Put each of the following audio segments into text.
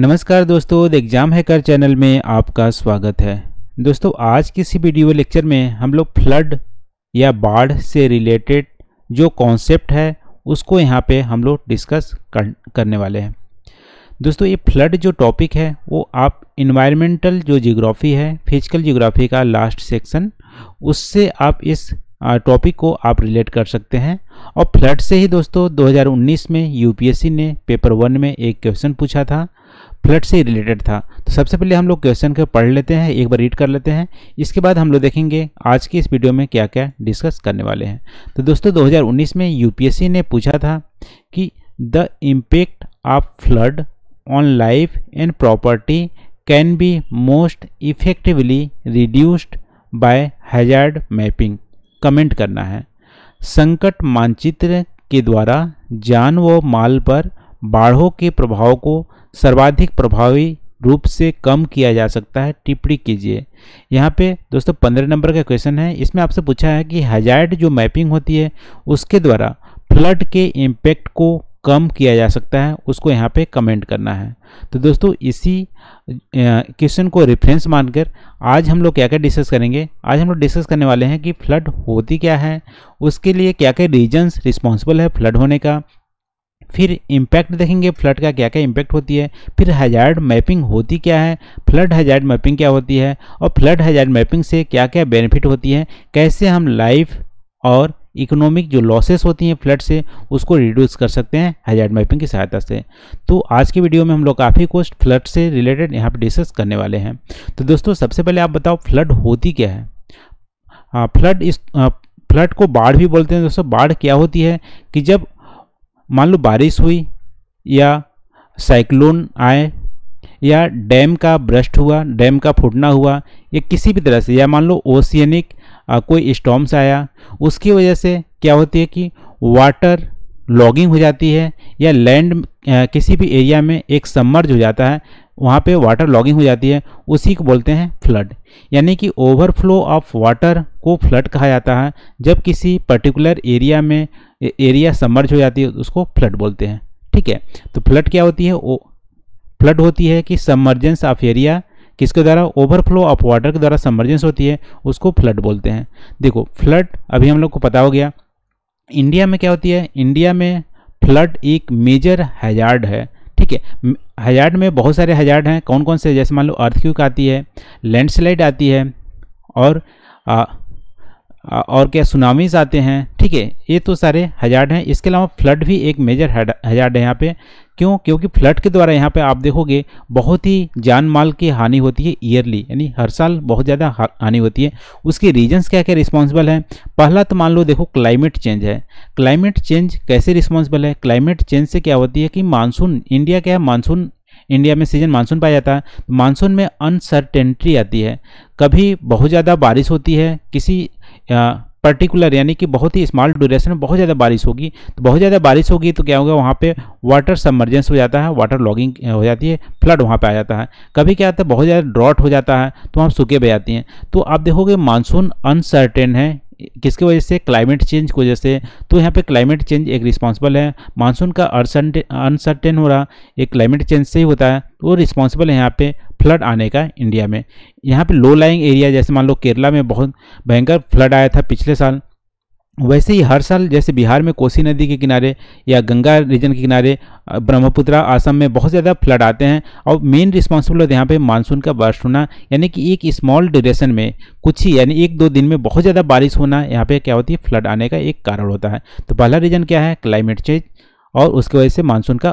नमस्कार दोस्तों the exam hacker channel में आपका स्वागत है दोस्तों आज की इसी वीडियो लेक्चर में हम लोग फ्लड या बाढ़ से रिलेटेड जो कॉन्सेप्ट है उसको यहाँ पे हम लोग डिस्कस कर, करने वाले हैं दोस्तों ये फ्लड जो टॉपिक है वो आप इन्वायरमेंटल जो जियोग्राफी है फिजिकल जियोग्राफी का लास्ट सेक्शन उससे आप इस टॉपिक को आप रिलेट कर सकते हैं और फ्लड से ही दोस्तों 2019 में यूपीएससी ने पेपर वन में एक क्वेश्चन पूछा था फ्लड से रिलेटेड था तो सबसे पहले हम लोग क्वेश्चन को पढ़ लेते हैं एक बार रीड कर लेते हैं इसके बाद हम लोग देखेंगे आज की इस वीडियो में क्या क्या डिस्कस करने वाले हैं तो दोस्तों 2019 में यूपीएससी ने पूछा था कि the impact of flood on life and property can be most effectively reduced by hazard mapping comment करना है संकट मानचित्र के द्वारा जान व माल पर बाढ़ों के प्रभाव को सर्वाधिक प्रभावी रूप से कम किया जा सकता है टिप्पणी कीजिए यहाँ पे दोस्तों पंद्रह नंबर का क्वेश्चन है इसमें आपसे पूछा है कि हजार्ड जो मैपिंग होती है उसके द्वारा फ्लड के इम्पैक्ट को कम किया जा सकता है उसको यहाँ पे कमेंट करना है तो दोस्तों इसी क्वेश्चन को रेफरेंस मानकर आज हम लोग क्या क्या डिस्कस करेंगे आज हम लोग डिस्कस करने वाले हैं कि फ्लड होती क्या है उसके लिए क्या क्या रीजन्स रिस्पॉन्सिबल है फ्लड होने का फिर इम्पैक्ट देखेंगे फ्लड का क्या क्या इम्पैक्ट होती है फिर हजार्ड मैपिंग होती क्या है फ्लड हजार्ड मैपिंग क्या होती है और फ्लड हजार्ड मैपिंग से क्या क्या बेनिफिट होती है कैसे हम लाइफ और इकोनॉमिक जो लॉसेस होती हैं फ्लड से उसको रिड्यूस कर सकते हैं हजार्ड मैपिंग की सहायता से तो आज की वीडियो में हम लोग काफ़ी कुछ फ्लड से रिलेटेड यहाँ पर डिस्कस करने वाले हैं तो दोस्तों सबसे पहले आप बताओ फ्लड होती क्या है फ्लड हाँ, इस फ्लड हाँ, को बाढ़ भी बोलते हैं दोस्तों बाढ़ क्या होती है कि जब मान लो बारिश हुई या साइक्लोन आए या डैम का ब्रस्ट हुआ डैम का फूटना हुआ या किसी भी तरह से या मान लो ओशियनिक कोई स्टॉम्स आया उसकी वजह से क्या होती है कि वाटर लॉगिंग हो जाती है या लैंड किसी भी एरिया में एक सम्मर्ज हो जाता है वहाँ पे वाटर लॉगिंग हो जाती है उसी को बोलते हैं फ्लड यानी कि ओवरफ्लो ऑफ वाटर को फ्लड कहा जाता है जब किसी पर्टिकुलर एरिया में एरिया समर्ज हो जाती है उसको फ्लड बोलते हैं ठीक है तो फ्लड क्या होती है ओ फ्लड होती है कि समर्जेंस ऑफ एरिया किसके द्वारा ओवरफ्लो ऑफ वाटर के द्वारा समर्जेंस होती है उसको फ्लड बोलते हैं देखो फ्लड अभी हम लोग को पता हो गया इंडिया में क्या होती है इंडिया में फ्लड एक मेजर हैजार्ड है ठीक है हजार्ड में बहुत सारे हजार्ड हैं कौन कौन से जैसे मान लो अर्थक्यूक आती है लैंडस्लाइड आती है और और क्या सुनामीज आते हैं ठीक है ये तो सारे हजार्ड हैं इसके अलावा फ्लड भी एक मेजर हजार्ड है यहाँ पे क्यों क्योंकि फ्लड के द्वारा यहाँ पे आप देखोगे बहुत ही जान माल की हानि होती है ईयरली यानी हर साल बहुत ज़्यादा हानि होती है उसके रीजंस क्या क्या रिस्पॉन्सिबल हैं पहला तो मान लो देखो क्लाइमेट चेंज है क्लाइमेट चेंज कैसे रिस्पॉन्सिबल है क्लाइमेट चेंज से क्या होती है कि मानसून इंडिया क्या है मानसून इंडिया में सीजन मानसून पाया जाता है मानसून में अनसर्टेनिटी आती है कभी बहुत ज़्यादा बारिश होती है किसी पर्टिकुलर यानी कि बहुत ही स्मॉल ड्यूरेशन में बहुत ज़्यादा बारिश होगी तो बहुत ज़्यादा बारिश होगी तो क्या होगा वहाँ पे वाटर सबमर्जेंस हो जाता है वाटर लॉगिंग हो जाती है फ्लड वहाँ पे आ जाता है कभी क्या आता है बहुत ज़्यादा ड्रॉट हो जाता है तो वहाँ सूखे बह जाती हैं तो आप देखोगे मानसून अनसर्टेन है किसकी वजह से क्लाइमेट चेंज की वजह से तो यहाँ पे क्लाइमेट चेंज एक रिस्पॉन्सिबल है मानसून का अनसर्टेन हो रहा एक क्लाइमेट चेंज से ही होता है वो रिस्पॉन्सिबल है यहाँ पे फ्लड आने का इंडिया में यहाँ पे लो लाइंग एरिया जैसे मान लो केरला में बहुत भयंकर फ्लड आया था पिछले साल वैसे ही हर साल जैसे बिहार में कोसी नदी के किनारे या गंगा रीजन के किनारे ब्रह्मपुत्रा आसम में बहुत ज़्यादा फ्लड आते हैं और मेन रिस्पॉन्सिबल होता है यहाँ पे मानसून का बर्स्ट होना यानी कि एक स्मॉल ड्यूरेशन में कुछ ही यानी एक दो दिन में बहुत ज़्यादा बारिश होना यहाँ पे क्या होती है फ्लड आने का एक कारण होता है तो पहला रीज़न क्या है क्लाइमेट चेंज और उसकी वजह से मानसून का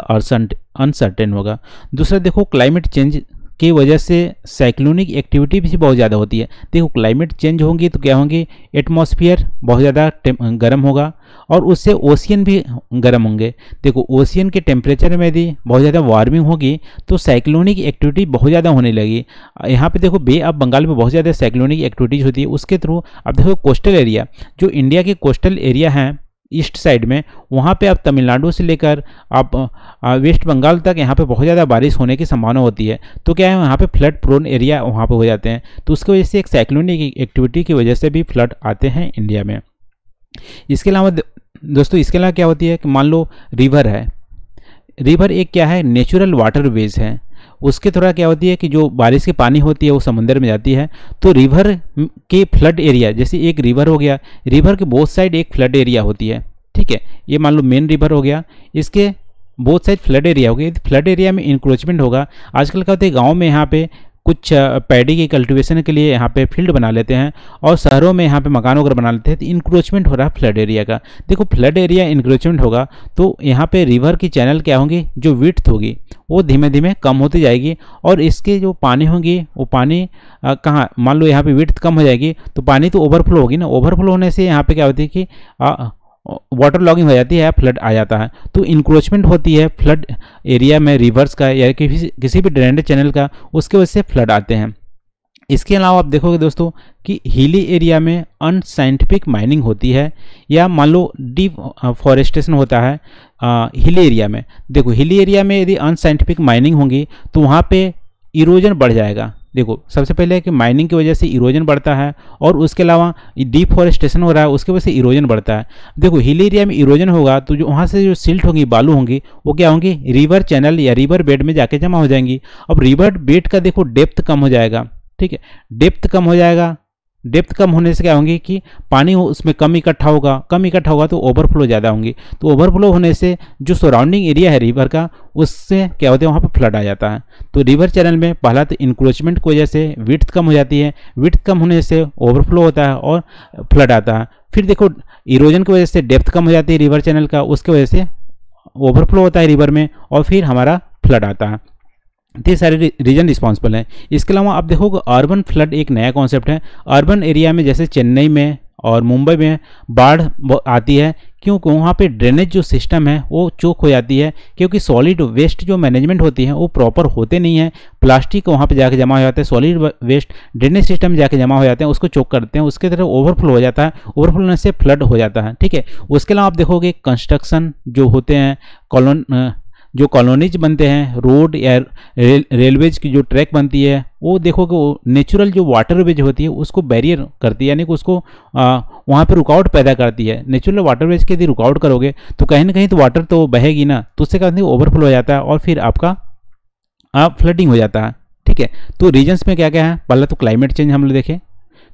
अनसर्टेन होगा दूसरा देखो क्लाइमेट चेंज की वजह से साइक्लोनिक एक्टिविटी भी बहुत ज़्यादा होती है देखो क्लाइमेट चेंज होंगी तो क्या होंगी एटमॉस्फेयर बहुत ज़्यादा गर्म होगा और उससे ओशियन भी गर्म होंगे देखो ओशियन के टेम्परेचर में यदि बहुत ज़्यादा वार्मिंग होगी तो साइक्लोनिक एक्टिविटी बहुत ज़्यादा होने लगी यहाँ पे देखो बे ऑफ बंगाल में बहुत ज़्यादा साइक्लोनिक एक्टिविटीज़ होती है उसके थ्रू अब देखो कोस्टल एरिया जो इंडिया के कोस्टल एरिया हैं ईस्ट साइड में वहाँ पे आप तमिलनाडु से लेकर आप वेस्ट बंगाल तक यहाँ पे बहुत ज़्यादा बारिश होने की संभावना होती है तो क्या है वहाँ पे फ्लड प्रोन एरिया वहाँ पे हो जाते हैं तो उसकी वजह से एक साइक्लोनिक एक्टिविटी की वजह से भी फ्लड आते हैं इंडिया में इसके अलावा दोस्तों इसके अलावा क्या होती है कि मान लो रिवर है रिवर एक क्या है नेचुरल वाटर वेज है उसके थोड़ा क्या होती है कि जो बारिश के पानी होती है वो समुंदर में जाती है तो रिवर के फ्लड एरिया जैसे एक रिवर हो गया रिवर के बोथ साइड एक फ्लड एरिया होती है ठीक है ये मान लो मेन रिवर हो गया इसके बोथ साइड फ्लड एरिया हो गया फ्लड एरिया में इंक्रोचमेंट होगा आजकल क्या होता है गाँव में यहाँ पे कुछ पैडी की कल्टीवेशन के लिए यहाँ पे फील्ड बना लेते हैं और शहरों में यहाँ पे मकान वगैरह बना लेते हैं तो इंक्रोचमेंट हो रहा है फ्लड एरिया का देखो फ्लड एरिया इंक्रोचमेंट होगा तो यहाँ पे रिवर की चैनल क्या होंगी जो विथ होगी वो धीमे धीमे कम होती जाएगी और इसके जो पानी होंगी वो पानी कहाँ मान लो यहाँ पे विथ कम हो जाएगी तो पानी तो ओवरफ्लो होगी ना ओवरफ्लो होने से यहाँ पे क्या होती है कि वाटर लॉगिंग हो जाती है फ्लड आ जाता है तो इंक्रोचमेंट होती है फ्लड एरिया में रिवर्स का या किसी किसी भी ड्रेनेज चैनल का उसके वजह से फ्लड आते हैं इसके अलावा आप देखोगे दोस्तों कि हिली एरिया में अनसाइंटिफिक माइनिंग होती है या मान लो डी फॉरेस्टेशन होता है आ, हिली एरिया में देखो हिली एरिया में यदि अनसाइंटिफिक माइनिंग होगी तो वहाँ पर इरोजन बढ़ जाएगा देखो सबसे पहले है कि माइनिंग की वजह से इरोजन बढ़ता है और उसके अलावा डिफॉरेस्टेशन हो रहा है उसकी वजह से इरोजन बढ़ता है देखो हिल एरिया में इरोजन होगा तो जो वहाँ से जो सिल्ट होंगी बालू होंगी वो क्या होंगी रिवर चैनल या रिवर बेड में जाके जमा हो जाएंगी अब रिवर बेड का देखो डेप्थ कम हो जाएगा ठीक है डेप्थ कम हो जाएगा डेप्थ कम होने से क्या होंगे कि पानी हो उसमें कम इकट्ठा होगा कम इकट्ठा होगा तो ओवरफ्लो ज़्यादा होंगे तो ओवरफ्लो होने से जो सराउंडिंग एरिया है रिवर का उससे क्या होता है वहाँ पर फ्लड आ जाता है तो रिवर चैनल में पहला तो इंक्रोचमेंट की वजह से विथ कम हो जाती है विथ कम होने से ओवरफ्लो होता है और फ्लड आता है फिर देखो इरोजन की वजह से डेप्थ कम हो जाती है रिवर चैनल का उसके वजह से ओवरफ्लो होता है रिवर में और फिर हमारा फ्लड आता है तो ये सारे रीजन रिस्पॉन्सिबल हैं इसके अलावा आप देखोगे अर्बन फ्लड एक नया कॉन्सेप्ट है अर्बन एरिया में जैसे चेन्नई में और मुंबई में बाढ़ आती है क्योंकि वहाँ पे ड्रेनेज जो सिस्टम है वो चोक हो जाती है क्योंकि सॉलिड वेस्ट जो मैनेजमेंट होती है वो प्रॉपर होते नहीं है प्लास्टिक वहाँ पे जाके जमा हो जाते हैं सॉलिड वेस्ट ड्रेनेज सिस्टम जाके जमा हो जाते हैं उसको चोक करते हैं उसके तरह ओवरफ्लो हो जाता है ओवरफ्लो होने से फ्लड हो जाता है ठीक है उसके अलावा आप देखोगे कंस्ट्रक्शन जो होते हैं कॉलोन जो कॉलोनीज बनते हैं रोड या रेल रेलवेज की जो ट्रैक बनती है वो देखो कि वो नेचुरल जो वाटरवेज होती है उसको बैरियर करती है यानी कि उसको आ, वहाँ पर रुकावट पैदा करती है नेचुरल वाटरवेज के यदि रुकावट करोगे तो कहीं ना कहीं तो वाटर तो बहेगी ना तो उससे कहते ओवरफ्लो हो जाता है और फिर आपका फ्लडिंग हो जाता है ठीक है तो रीजन्स में क्या क्या है पहला तो क्लाइमेट चेंज हम लोग देखें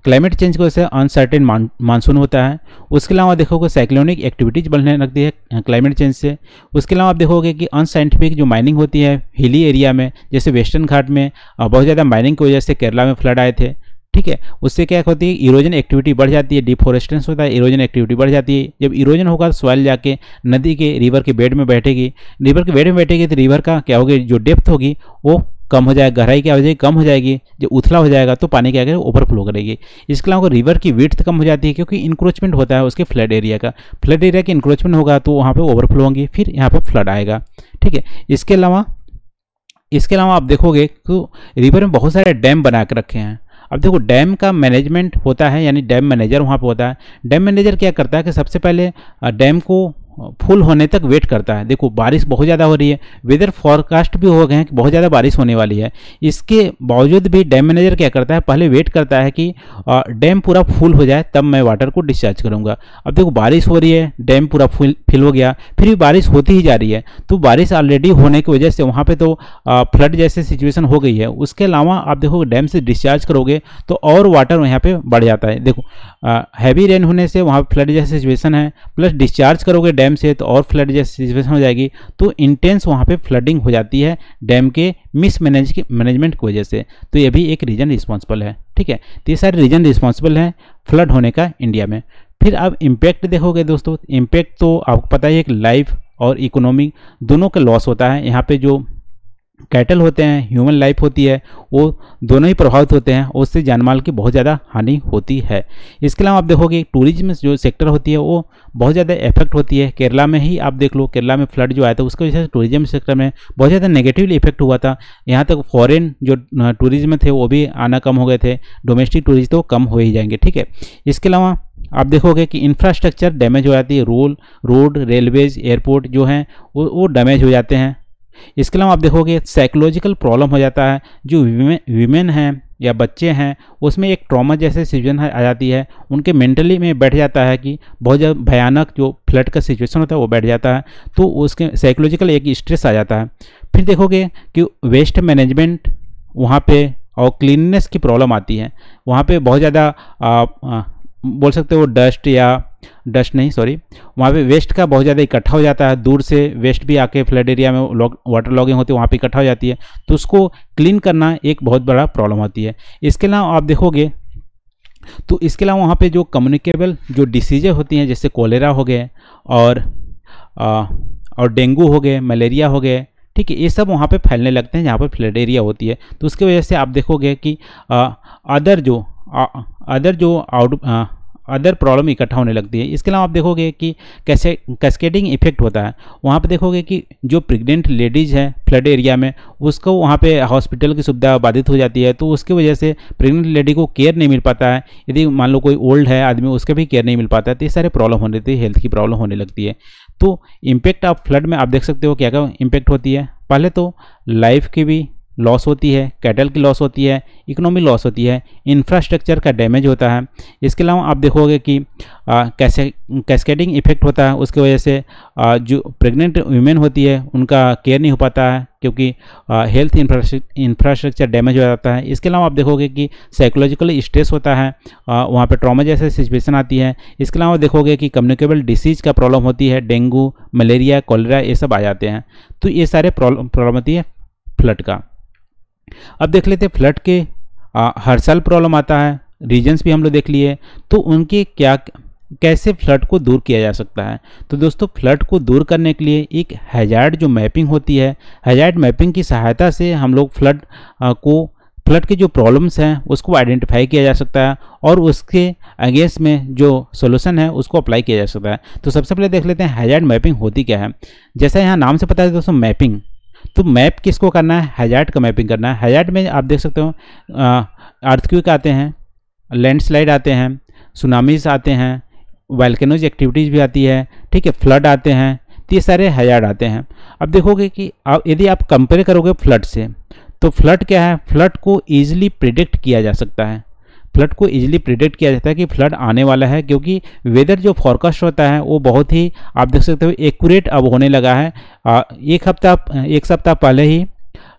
क्लाइमेट चेंज की वजह से अनसर्टेन मानसून होता है उसके अलावा देखोगे साइक्लोनिक एक्टिविटीज़ बढ़ने लगती है क्लाइमेट चेंज से उसके अलावा आप देखोगे कि अनसाइंटिफिक जो माइनिंग होती है हिली एरिया में जैसे वेस्टर्न घाट में बहुत ज़्यादा माइनिंग की वजह से केरला में फ्लड आए थे ठीक है उससे क्या होती है इरोजन एक्टिविटी बढ़ जाती है डिफोरेस्टेंस होता है इरोजन एक्टिविटी बढ़ जाती है जब इरोजन होगा तो सॉइल जाके नदी के रिवर के बेड में बैठेगी रिवर के बेड में बैठेगी तो रिवर का क्या होगी जो डेप्थ होगी वो कम हो जाएगा गहराई की आवाजाही कम हो जाएगी जब उथला हो जाएगा तो पानी क्या करेगा ओवरफ्लो करेगी इसके अलावा रिवर की विर्थ कम हो जाती है क्योंकि इंक्रोचमेंट होता है उसके फ्लड एरिया का फ्लड एरिया की इंक्रोचमेंट होगा तो वहाँ पर ओवरफ्लो होंगी फिर यहाँ पर फ्लड आएगा ठीक है इसके अलावा इसके अलावा आप देखोगे तो रिवर में बहुत सारे डैम बना के रखे हैं अब देखो डैम का मैनेजमेंट होता है यानी डैम मैनेजर वहाँ पे होता है डैम मैनेजर क्या करता है कि सबसे पहले डैम को फुल होने तक वेट करता है देखो बारिश बहुत ज़्यादा हो रही है वेदर फॉरकास्ट भी हो गए हैं कि बहुत ज़्यादा बारिश होने वाली है इसके बावजूद भी डैम मैनेजर क्या करता है पहले वेट करता है कि डैम पूरा फुल हो जाए तब मैं वाटर को डिस्चार्ज करूँगा अब देखो बारिश हो रही है डैम पूरा फुल फिल हो गया फिर भी बारिश होती ही जा रही है तो बारिश ऑलरेडी होने की वजह से वहाँ पर तो फ्लड जैसे सिचुएसन हो गई है उसके अलावा आप देखो डैम से डिस्चार्ज करोगे तो और वाटर यहाँ पर बढ़ जाता है देखो हैवी रेन होने से वहाँ पर फ्लड जैसे सिचुएसन है प्लस डिस्चार्ज करोगे डैम से तो और फ्लड जैसी सिचुएशन हो जाएगी तो इंटेंस वहाँ पे फ्लडिंग हो जाती है डैम के मिसमैनेज के मैनेजमेंट की वजह से तो ये भी एक रीजन रिस्पॉन्सिबल है ठीक है तो ये सारे रीजन रिस्पॉन्सिबल है फ्लड होने का इंडिया में फिर आप इम्पैक्ट देखोगे दोस्तों इम्पैक्ट तो आपको पता ही एक लाइफ और इकोनॉमिक दोनों का लॉस होता है यहाँ पर जो कैटल होते हैं ह्यूमन लाइफ होती है वो दोनों ही प्रभावित होते हैं उससे जानमाल की बहुत ज़्यादा हानि होती है इसके अलावा आप देखोगे टूरिज्म जो सेक्टर होती है वो बहुत ज़्यादा इफेक्ट होती है केरला में ही आप देख लो केरला में फ्लड जो आया था उसकी वजह से टूरिज्म सेक्टर में बहुत ज़्यादा नेगेटिवली इफेक्ट हुआ था यहाँ तक फॉरन जो टूरिज्म थे वो भी आना कम हो गए थे डोमेस्टिक टूरिस्ट तो कम हो ही जाएंगे ठीक है इसके अलावा आप देखोगे कि इंफ्रास्ट्रक्चर डैमेज हो जाती है रोल रोड रेलवेज एयरपोर्ट जो हैं वो वो डैमेज हो जाते हैं इसके अलावा आप देखोगे साइकोलॉजिकल प्रॉब्लम हो जाता है जो वीमेन हैं या बच्चे हैं उसमें एक ट्रॉमा जैसे सिचुएशन आ जाती है उनके मेंटली में बैठ जाता है कि बहुत ज़्यादा भयानक जो फ्लड का सिचुएशन होता है वो बैठ जाता है तो उसके साइकोलॉजिकल एक स्ट्रेस आ जाता है फिर देखोगे कि वेस्ट मैनेजमेंट वहाँ पे और क्लीननेस की प्रॉब्लम आती है वहाँ पे बहुत ज़्यादा बोल सकते हो डस्ट या डस्ट नहीं सॉरी वहाँ पे वेस्ट का बहुत ज़्यादा इकट्ठा हो जाता है दूर से वेस्ट भी आके फ्लड एरिया में लॉग वाटर लॉगिंग होती है वहाँ पे इकट्ठा हो जाती है तो उसको क्लीन करना एक बहुत बड़ा प्रॉब्लम होती है इसके अलावा आप देखोगे तो इसके अलावा वहाँ पर जो कम्युनिकेबल जो डिसीज़ें होती हैं जैसे कोलेरा हो गए और आ, और डेंगू हो गए मलेरिया हो गए ठीक है ये सब वहाँ पे फैलने लगते हैं जहाँ पर फ्लड एरिया होती है तो उसकी वजह से आप देखोगे कि अदर जो अदर जो आउट अदर प्रॉब्लम इकट्ठा होने लगती है इसके अलावा आप देखोगे कि कैसे कैस्केडिंग इफेक्ट होता है वहाँ पर देखोगे कि जो प्रेग्नेंट लेडीज़ है फ्लड एरिया में उसको वहाँ पे हॉस्पिटल की सुविधा बाधित हो जाती है तो उसकी वजह से प्रेग्नेंट लेडी को केयर नहीं मिल पाता है यदि मान लो कोई ओल्ड है आदमी उसका भी केयर नहीं मिल पाता है तो ये सारे प्रॉब्लम होने लगती है हेल्थ की प्रॉब्लम होने लगती है तो इम्पैक्ट ऑफ फ्लड में आप देख सकते हो क्या क्या इम्पैक्ट होती है पहले तो लाइफ की भी लॉस होती है कैटल की लॉस होती है इकोनॉमी लॉस होती है इंफ्रास्ट्रक्चर का डैमेज होता है इसके अलावा आप देखोगे कि आ, कैसे कैस्केडिंग इफेक्ट होता है उसकी वजह से आ, जो प्रेग्नेंट वीमेन होती है उनका केयर नहीं हो पाता है क्योंकि हेल्थ इंफ्रास्ट्रक्चर डैमेज हो जाता है इसके अलावा आप देखोगे कि साइकोलॉजिकल स्ट्रेस होता है वहाँ पर ट्रामा जैसे सिचुएसन आती है इसके अलावा देखोगे कि कम्युनिकेबल डिसीज का प्रॉब्लम होती है डेंगू मलेरिया कोलेरा ये सब आ जाते हैं तो ये सारे प्रॉब्लम होती है फ्लड का अब देख लेते हैं फ्लड के आ, हर साल प्रॉब्लम आता है रीजन्स भी हम लोग देख लिए तो उनके क्या कैसे फ्लड को दूर किया जा सकता है तो दोस्तों फ्लड को दूर करने के लिए एक हैजार्ड जो मैपिंग होती है हैजार्ड मैपिंग की सहायता से हम लोग फ्लड को फ्लड के जो प्रॉब्लम्स हैं उसको आइडेंटिफाई किया जा सकता है और उसके अगेंस्ट में जो सोल्यूशन है उसको अप्लाई किया जा सकता है तो सबसे पहले देख लेते हैं हैजार्ड मैपिंग होती क्या है जैसा यहाँ नाम से पता है दोस्तों मैपिंग तो मैप किसको करना है हैजार्ड का मैपिंग करना है हैजार्ड में आप देख सकते हो अर्थक्विक आते हैं लैंडस्लाइड आते हैं सुनामीज आते हैं वेल्केनोज एक्टिविटीज़ भी आती है ठीक है फ्लड आते हैं तो ये सारे हजार्ड आते हैं अब देखोगे कि यदि आप कंपेयर करोगे फ्लड से तो फ्लड क्या है फ्लड को ईजिली प्रिडिक्ट किया जा सकता है फ्लड को इजीली प्रिडिक्ट किया जाता है कि फ्लड आने वाला है क्योंकि वेदर जो फॉरकास्ट होता है वो बहुत ही आप देख सकते हो एक्यूरेट अब होने लगा है आ, एक हफ्ता एक सप्ताह पहले ही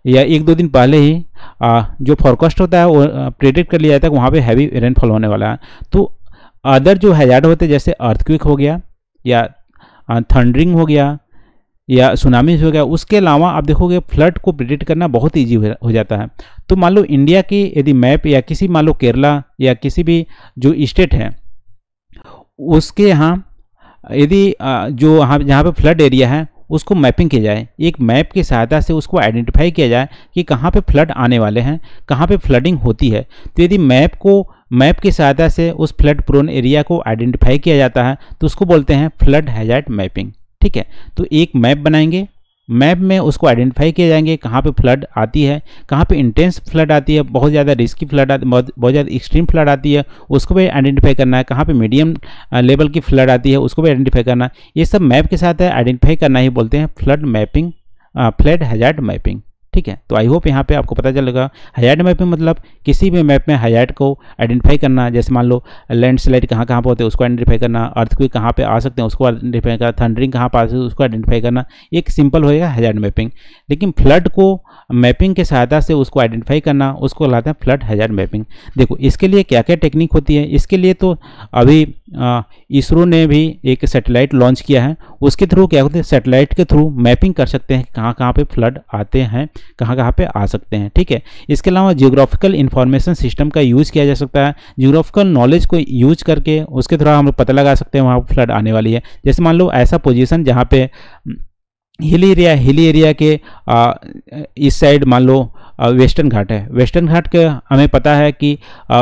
या एक दो दिन पहले ही आ, जो फॉरकास्ट होता है वो प्रिडिक्ट कर लिया जाता है कि वहाँ पर हैवी रेनफॉल होने वाला है तो अदर जो हैजार्ड होते जैसे अर्थक्विक हो गया या थंडरिंग हो गया या सुनामी हो गया उसके अलावा आप देखोगे फ्लड को प्रिडिक्ट करना बहुत ईजी हो जाता है तो मान लो इंडिया की यदि मैप या किसी मान लो केरला या किसी भी जो स्टेट है उसके यहाँ यदि जो यहाँ जहाँ पे फ्लड एरिया है उसको मैपिंग किया जाए एक मैप की सहायता से उसको आइडेंटिफाई किया जाए कि कहाँ पर फ्लड आने वाले हैं कहाँ पर फ्लडिंग होती है तो यदि मैप को मैप की सहायता से उस फ्लड प्रोन एरिया को आइडेंटिफाई किया जाता है तो उसको बोलते हैं फ्लड हैजार्ड मैपिंग ठीक है तो एक मैप बनाएंगे मैप में उसको आइडेंटिफाई किए जाएंगे कहाँ पे फ्लड आती है कहाँ पे इंटेंस फ्लड आती है बहुत ज़्यादा रिस्की फ्लड आती है बहुत बहुत ज़्यादा एक्सट्रीम फ्लड आती है उसको भी आइडेंटिफाई करना है कहाँ पे मीडियम लेवल की फ्लड आती है उसको भी आइडेंटिफाई करना है ये सब मैप के साथ है आइडेंटिफाई करना ही बोलते हैं flood mapping flood hazard mapping ठीक है तो आई होप यहाँ पे आपको पता चलेगा हाईलाइट मैप में मतलब किसी भी मैप में हाईलाइट को आइडेंटिफाई करना जैसे मान लो लैंडस्लाइड कहाँ कहाँ पर होते हैं उसको आइडेंटिफाई करना अर्थक्विक कहाँ पे आ सकते हैं उसको आइडेंटिफाई करना थंडरिंग कहाँ पर आ सकते हैं उसको आइडेंटिफाई करना एक सिंपल होएगा हाईलाइट मैपिंग लेकिन फ्लड को मैपिंग की सहायता से उसको आइडेंटिफाई करना उसको कहलाते हैं फ्लड हजार मैपिंग देखो इसके लिए क्या क्या टेक्निक होती है इसके लिए तो अभी इसरो ने भी एक सैटेलाइट लॉन्च किया है उसके थ्रू क्या होते हैं सैटेलाइट के थ्रू मैपिंग कर सकते हैं कहाँ कहाँ पे फ्लड आते हैं कहाँ कहाँ पे आ सकते हैं ठीक है इसके अलावा जियोग्राफिकल इन्फॉर्मेशन सिस्टम का यूज़ किया जा सकता है जियोग्राफिकल नॉलेज को यूज करके उसके थ्रू हम लोग पता लगा सकते हैं वहाँ फ्लड आने वाली है जैसे मान लो ऐसा पोजिशन जहाँ पर हिली एरिया हिली एरिया के आ, इस साइड मान लो वेस्टर्न घाट है वेस्टर्न घाट के हमें पता है कि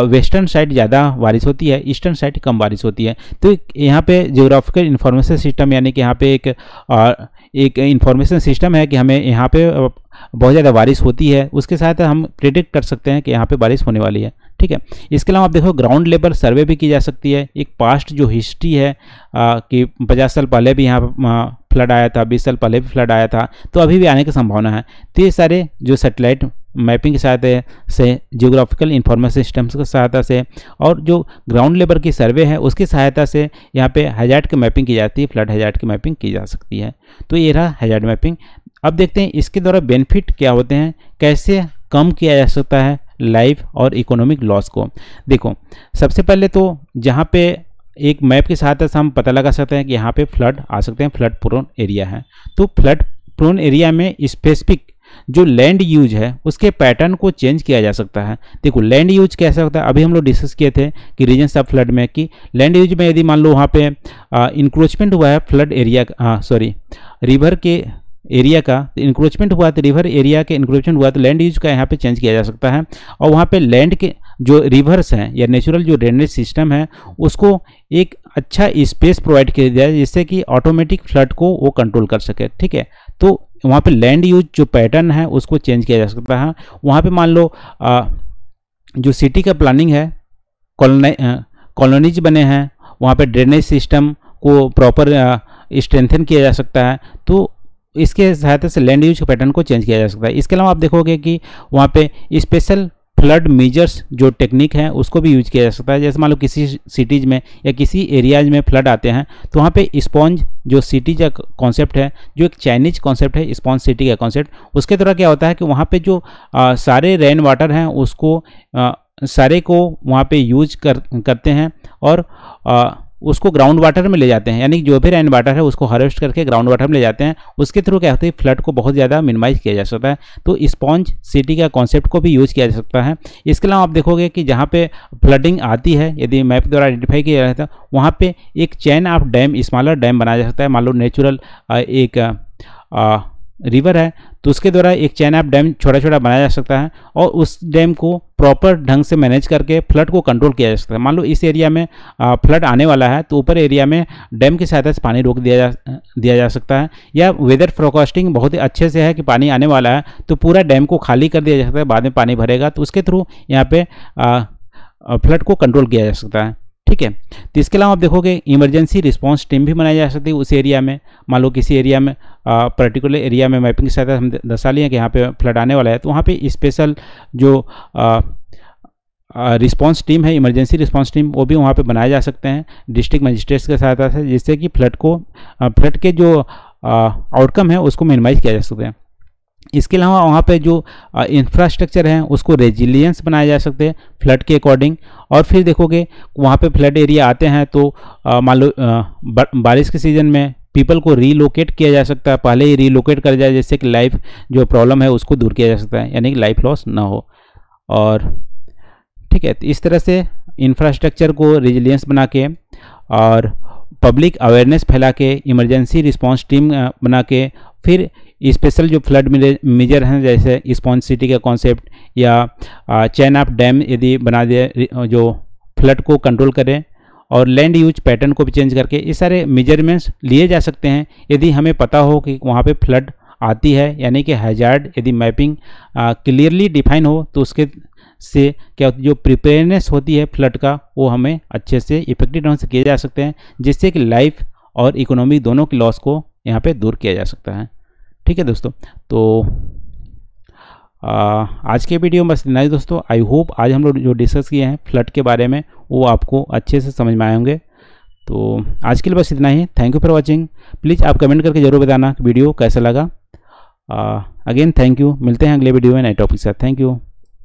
वेस्टर्न साइड ज़्यादा बारिश होती है ईस्टर्न साइड कम बारिश होती है तो यहाँ पे जियोग्राफिकल इन्फॉर्मेशन सिस्टम यानी कि यहाँ पे एक आ, एक इन्फॉर्मेशन सिस्टम है कि हमें यहाँ पे बहुत ज़्यादा बारिश होती है उसके साथ हम प्रिडिक्ट कर सकते हैं कि यहाँ पर बारिश होने वाली है ठीक है इसके अलावा आप देखो ग्राउंड लेवल सर्वे भी की जा सकती है एक पास्ट जो हिस्ट्री है आ, कि पचास साल पहले भी यहाँ फ्लड आया था बीस साल पहले भी फ्लड आया था तो अभी भी आने की संभावना है तो ये सारे जो सेटेलाइट मैपिंग की सहायता से जियोग्राफिकल इंफॉर्मेशन सिस्टम्स की सहायता से और जो ग्राउंड लेवल की सर्वे है उसकी सहायता से यहाँ पे हजार्ड की मैपिंग की जाती है फ्लड हजार्ड की मैपिंग की जा सकती है तो ये रहा हजार्ड मैपिंग अब देखते हैं इसके द्वारा बेनिफिट क्या होते हैं कैसे कम किया जा सकता है लाइफ और इकोनॉमिक लॉस को देखो सबसे पहले तो जहाँ पे एक मैप की सहायता से हम पता लगा सकते हैं कि यहाँ पे फ्लड आ सकते हैं फ्लड प्रोन एरिया है तो फ्लड प्रोन एरिया में स्पेसिफिक जो लैंड यूज है उसके पैटर्न को चेंज किया जा सकता है देखो लैंड यूज कैसा होता है अभी हम लोग डिस्कस किए थे कि रीजन ऑफ फ्लड में कि लैंड यूज में यदि मान लो वहाँ पे इंक्रोचमेंट हुआ है फ्लड एरिया सॉरी रिवर के एरिया का इंक्रोचमेंट तो हुआ तो रिवर एरिया के इंक्रोचमेंट हुआ तो लैंड यूज का यहाँ पर चेंज किया जा सकता है और वहाँ पर लैंड के जो रिवर्स हैं या नेचुरल जो ड्रेनेज सिस्टम है उसको एक अच्छा स्पेस प्रोवाइड किया जाए जिससे कि ऑटोमेटिक फ्लड को वो कंट्रोल कर सके ठीक है तो वहाँ पे लैंड यूज जो पैटर्न है उसको चेंज किया जा सकता है वहाँ पे मान लो आ, जो सिटी का प्लानिंग है कॉलोनीज बने हैं वहाँ पे ड्रेनेज सिस्टम को प्रॉपर स्ट्रेंथन किया जा सकता है तो इसके सहायता से लैंड यूज पैटर्न को चेंज किया जा सकता है इसके अलावा आप देखोगे कि वहाँ पे स्पेशल फ्लड मेजर्स जो टेक्निक है उसको भी यूज किया जा सकता है जैसे मान लो किसी सिटीज़ में या किसी एरियाज में फ्लड आते हैं तो वहाँ पे स्पॉन्ज जो सिटी का कॉन्सेप्ट है जो एक चाइनीज कॉन्सेप्ट है स्पॉन्ज सिटी का कॉन्सेप्ट उसके द्वारा क्या होता है कि वहाँ पे जो आ, सारे रेन वाटर हैं उसको आ, सारे को वहाँ पे यूज कर करते हैं और आ, उसको ग्राउंड वाटर में ले जाते हैं यानी जो भी रेन वाटर है उसको हार्वेस्ट करके ग्राउंड वाटर में ले जाते हैं उसके थ्रू क्या होता है फ्लड को बहुत ज़्यादा मिनिमाइज किया जा सकता है तो स्पॉन्ज सिटी का कॉन्सेप्ट को भी यूज़ किया जा सकता है इसके अलावा आप देखोगे कि जहाँ पे फ्लडिंग आती है यदि मैप द्वारा आइडेंटिफाई किया जाता है वहाँ पर एक chain of dam smaller dam बनाया जा सकता है मान लो नेचुरल एक आ, रिवर है तो उसके द्वारा एक चैन ऐप डैम छोटा छोटा बनाया जा सकता है और उस डैम को प्रॉपर ढंग से मैनेज करके फ्लड को कंट्रोल किया जा सकता है मान लो इस एरिया में फ्लड आने वाला है तो ऊपर एरिया में डैम की सहायता से पानी रोक दिया जा दिया जा सकता है या वेदर फोरकास्टिंग बहुत ही अच्छे से है कि पानी आने वाला है तो पूरा डैम को खाली कर दिया जा सकता है बाद में पानी भरेगा तो उसके थ्रू यहाँ पर फ्लड को कंट्रोल किया जा सकता है ठीक है तो इसके अलावा आप देखोगे इमरजेंसी रिस्पांस टीम भी बनाई जा सकती है उस एरिया में मान लो किसी एरिया में पर्टिकुलर एरिया में मैपिंग साथ सहायता हम दर्शा लिए कि यहाँ पे फ्लड आने वाला है तो वहाँ पे स्पेशल जो आ, रिस्पांस टीम है इमरजेंसी रिस्पांस टीम वो भी वहाँ पे बनाए जा सकते हैं डिस्ट्रिक्ट मजिस्ट्रेट्स की सहायता से जिससे कि फ्लड को फ्लड के जो आउटकम है उसको मिनिमाइज़ किया जा सकता है इसके अलावा वहाँ पे जो इंफ्रास्ट्रक्चर है उसको रेजिलियंस बनाए जा सकते हैं फ्लड के अकॉर्डिंग और फिर देखोगे वहाँ पे फ्लड एरिया आते हैं तो मान लो बारिश के सीज़न में पीपल को रीलोकेट किया जा सकता है पहले ही रीलोकेट कर जाए जिससे कि लाइफ जो प्रॉब्लम है उसको दूर किया जा सकता है यानी कि लाइफ लॉस ना हो और ठीक है तो इस तरह से इंफ्रास्ट्रक्चर को रेजिलियंस बना के और पब्लिक अवेयरनेस फैला के इमरजेंसी रिस्पांस टीम बना के फिर स्पेशल जो फ्लड मेजर हैं जैसे स्पॉन्ज सिटी का कॉन्सेप्ट या चैन ऑफ डैम यदि बना दिया जो फ्लड को कंट्रोल करें और लैंड यूज पैटर्न को भी चेंज करके ये सारे मेजरमेंट्स लिए जा सकते हैं यदि हमें पता हो कि वहाँ पे फ्लड आती है यानी कि हैजार्ड यदि मैपिंग क्लियरली डिफाइन हो तो उसके से क्या जो प्रिपेयरनेस होती है फ्लड का वो हमें अच्छे से इफेक्टिव ढंग से किए जा सकते हैं जिससे कि लाइफ और इकोनॉमी दोनों की लॉस को यहाँ पे दूर किया जा सकता है ठीक है दोस्तों तो आ, आज के वीडियो में बस इतना ही दोस्तों आई होप आज हम लोग जो डिस्कस किए हैं फ्लड के बारे में वो आपको अच्छे से समझ में आए होंगे तो आज के लिए बस इतना ही thank you for watching please आप कमेंट करके ज़रूर बताना वीडियो कैसा लगा अगेन थैंक यू मिलते हैं अगले वीडियो में नए टॉपिक के साथ थैंक यू